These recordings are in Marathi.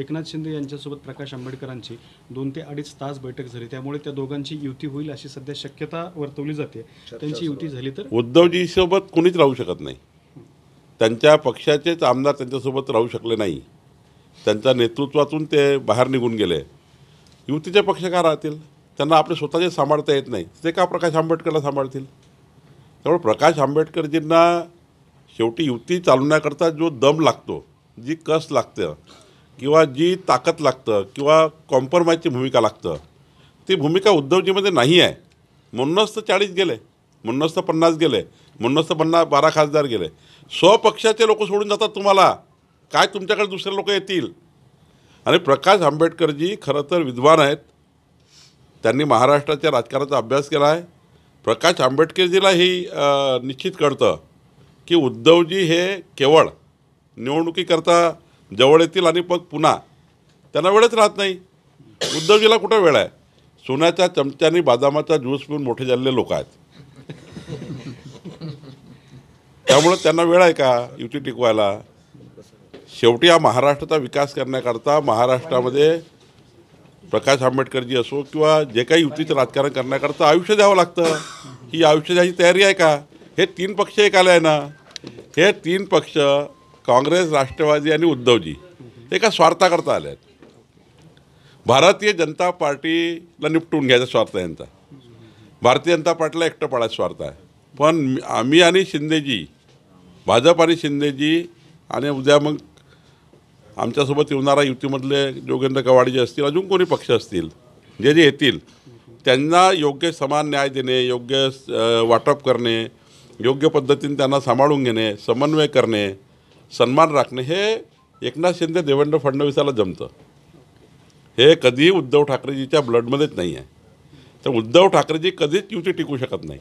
एकनाथ शिंदे यांच्यासोबत प्रकाश आंबेडकरांची दोन ते अडीच तास बैठक झाली त्यामुळे त्या दोघांची युती होईल अशी सध्या शक्यता वर्तवली जाते त्यांची युती झाली तर उद्धवजी सोबत कोणीच राहू शकत नाही त्यांच्या पक्षाचेच आमदार त्यांच्यासोबत राहू शकले नाही त्यांच्या नेतृत्वातून ते बाहेर निघून गेले युतीचे पक्ष का राहतील त्यांना आपले स्वतःचे सांभाळता येत नाही ते का प्रकाश आंबेडकरला सांभाळतील त्यामुळे प्रकाश आंबेडकरजींना शेवटी युती चालवण्याकरता जो दम लागतो जी कस लागतं किंवा जी ताकद लागतं किंवा कॉम्प्रोमाइजची भूमिका लागतं ती भूमिका उद्धवजीमध्ये नाही आहे म्हणूनच तर चाळीस गेले म्हणूनच तर पन्नास गेले म्हणूनच तर पन्नास बारा खासदार गेले स्वपक्षाचे लोक सोडून जातात तुम्हाला काय तुमच्याकडे दुसरे लोक येतील आणि प्रकाश आंबेडकरजी खरं तर विद्वान आहेत त्यांनी महाराष्ट्राच्या राजकारणाचा अभ्यास केला आहे प्रकाश आंबेडकरजीला ही निश्चित कळतं की उद्धवजी हे केवळ निवडणुकीकरता जवळ येतील आणि मग पुन्हा त्यांना वेळच राहत नाही उद्धवजीला कुठं वेळ आहे सोन्याच्या चमच्यानी बादामाचा ज्यूस पिऊन मोठे झालेले लोक आहेत त्यामुळं त्यांना वेळ आहे का युती टिकवायला शेवटी हा महाराष्ट्राचा विकास करण्याकरता महाराष्ट्रामध्ये प्रकाश आंबेडकरजी असो किंवा जे काही युतीचं राजकारण करण्याकरता आयुष्य द्यावं लागतं ही आयुष्य द्यायची तयारी आहे का हे तीन पक्ष एक आले आहे ना हे तीन पक्ष काँग्रेस राष्ट्रवादी आणि उद्धवजी ते एका स्वार्थाकरता आले आहेत भारतीय जनता पार्टीला निपटून घ्यायचा स्वार्थ यांचा भारतीय जनता पार्टीला एकटं स्वार्थ आहे पण आम्ही आणि शिंदेजी भाजप आणि शिंदेजी आणि उद्या मग आमच्यासोबत येणारा युतीमधले जोगेंद्र कवाडे जे असतील अजून कोणी पक्ष असतील जे जे येतील त्यांना योग्य समान न्याय देणे योग्य वाटप करणे योग्य पद्धतीने त्यांना सांभाळून घेणे समन्वय करणे सन्मान राखणे हे एकनाथ शिंदे देवेंद्र फडणवीसाला जमतं हे कधीही उद्धव ठाकरेजीच्या ब्लडमध्येच नाही आहे तर उद्धव ठाकरेजी कधीच युती टिकू शकत नाही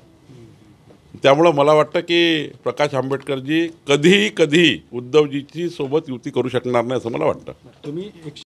त्यामुळं मला वाटतं की प्रकाश आंबेडकरजी कधीही कधीही उद्धवजीची सोबत युती करू शकणार नाही असं मला वाटतं तुम्ही